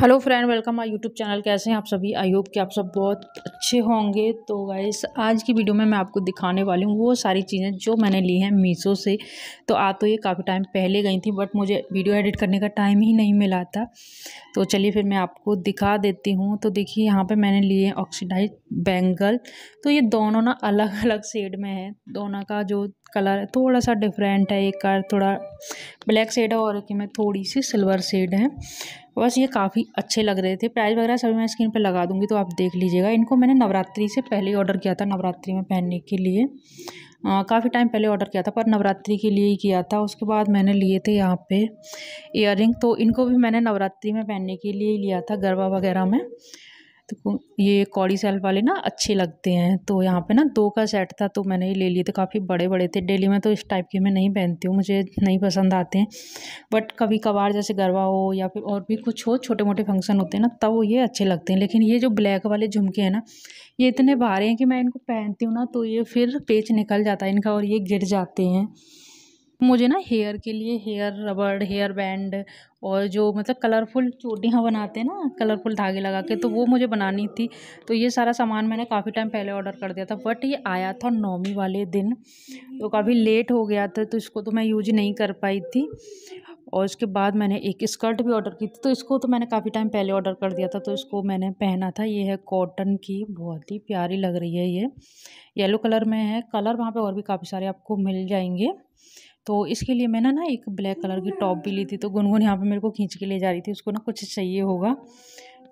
hello friend welcome I YouTube channel कैसे हैं आप सभी आई होप कि आप सब बहुत अच्छे होंगे तो गाइस आज की वीडियो में मैं आपको दिखाने वाली हूँ वो सारी चीज़ें जो मैंने ली हैं मीशो से तो आ तो ये काफ़ी टाइम पहले गई थी बट मुझे वीडियो एडिट करने का टाइम ही नहीं मिला था तो चलिए फिर मैं आपको दिखा देती हूँ तो देखिए यहाँ पर मैंने लिए ऑक्सीडाइज बैंगल तो ये दोनों ना अलग अलग सेड में है दोनों का जो कलर है थोड़ा सा डिफरेंट है एक का थोड़ा ब्लैक सेड है और एक में थोड़ी सी सिल्वर सेड है बस ये काफ़ी अच्छे लग रहे थे प्राइस वगैरह सभी मैं स्क्रीन पर लगा दूंगी तो आप देख लीजिएगा इनको मैंने नवरात्रि से पहले ही ऑर्डर किया था नवरात्रि में पहनने के लिए काफ़ी टाइम पहले ऑर्डर किया था पर नवरात्रि के लिए ही किया था उसके बाद मैंने लिए थे यहाँ पे इयर तो इनको भी मैंने नवरात्रि में पहनने के लिए ही लिया था गरबा वगैरह में तो ये कौड़ी सेल वाले ना अच्छे लगते हैं तो यहाँ पे ना दो का सेट था तो मैंने ये ले लिए थे काफ़ी बड़े बड़े थे डेली में तो इस टाइप के मैं नहीं पहनती हूँ मुझे नहीं पसंद आते हैं बट कभी कभार जैसे गरबा हो या फिर और भी कुछ हो छोटे मोटे फंक्शन होते हैं ना तब ये अच्छे लगते हैं लेकिन ये जो ब्लैक वाले झुमके हैं ना ये इतने भारे हैं कि मैं इनको पहनती हूँ ना तो ये फिर पेच निकल जाता है इनका और ये गिर जाते हैं मुझे ना हेयर के लिए हेयर रबड़ हेयर बैंड और जो मतलब कलरफुल चोटियाँ बनाते हैं ना कलरफुल धागे लगा के तो वो मुझे बनानी थी तो ये सारा सामान मैंने काफ़ी टाइम पहले ऑर्डर कर दिया था बट ये आया था नौमी वाले दिन तो काफ़ी लेट हो गया था तो इसको तो मैं यूज नहीं कर पाई थी और उसके बाद मैंने एक स्कर्ट भी ऑर्डर की थी तो इसको तो मैंने काफ़ी टाइम पहले ऑर्डर कर दिया था तो इसको मैंने पहना था ये है कॉटन की बहुत ही प्यारी लग रही है ये येलो कलर में है कलर वहाँ पे और भी काफ़ी सारे आपको मिल जाएंगे तो इसके लिए मैंने ना ना एक ब्लैक कलर की टॉप भी ली थी तो गुनगुन यहाँ पे मेरे को खींच के ले जा रही थी उसको ना कुछ चाहिए होगा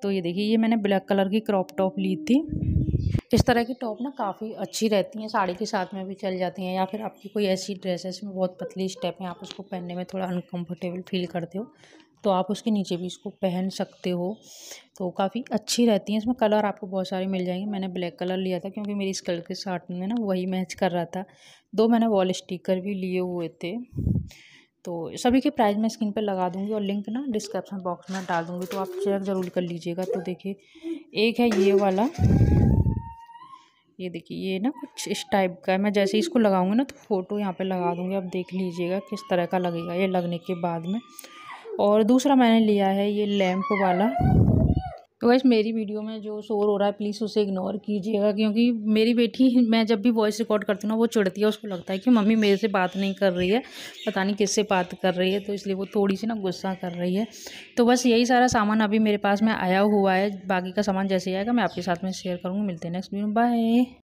तो ये देखिए ये मैंने ब्लैक कलर की क्रॉप टॉप ली थी इस तरह की टॉप ना काफ़ी अच्छी रहती हैं साड़ी के साथ में भी चल जाती हैं या फिर आपकी कोई ऐसी ड्रेसेस में बहुत पतली स्टेप है आप उसको पहनने में थोड़ा अनकम्फर्टेबल फील करते हो तो आप उसके नीचे भी इसको पहन सकते हो तो काफ़ी अच्छी रहती है इसमें कलर आपको बहुत सारे मिल जाएंगे मैंने ब्लैक कलर लिया था क्योंकि मेरी स्कल के साथ में ना वही मैच कर रहा था दो मैंने वॉल स्टिकर भी लिए हुए थे तो सभी के प्राइस मैं स्क्रीन पर लगा दूंगी और लिंक ना डिस्क्रिप्शन बॉक्स में डाल दूंगी तो आप चेक ज़रूर कर लीजिएगा तो देखिए एक है ये वाला ये देखिए ये ना कुछ इस टाइप का है मैं जैसे इसको लगाऊंगी ना तो फ़ोटो यहाँ पे लगा दूंगी आप देख लीजिएगा किस तरह का लगेगा ये लगने के बाद में और दूसरा मैंने लिया है ये लैम्प वाला तो वैसे मेरी वीडियो में जो शोर हो रहा है प्लीज़ उसे इग्नोर कीजिएगा क्योंकि मेरी बेटी मैं जब भी वॉइस रिकॉर्ड करती हूँ ना वो चिड़ती है उसको लगता है कि मम्मी मेरे से बात नहीं कर रही है पता नहीं किससे बात कर रही है तो इसलिए वो थोड़ी सी ना गुस्सा कर रही है तो बस यही सारा सामान अभी मेरे पास में आया हुआ है बाकी का सामान जैसे आएगा मैं आपके साथ में शेयर करूँगी मिलते हैं नेक्स्ट वीडियो बाय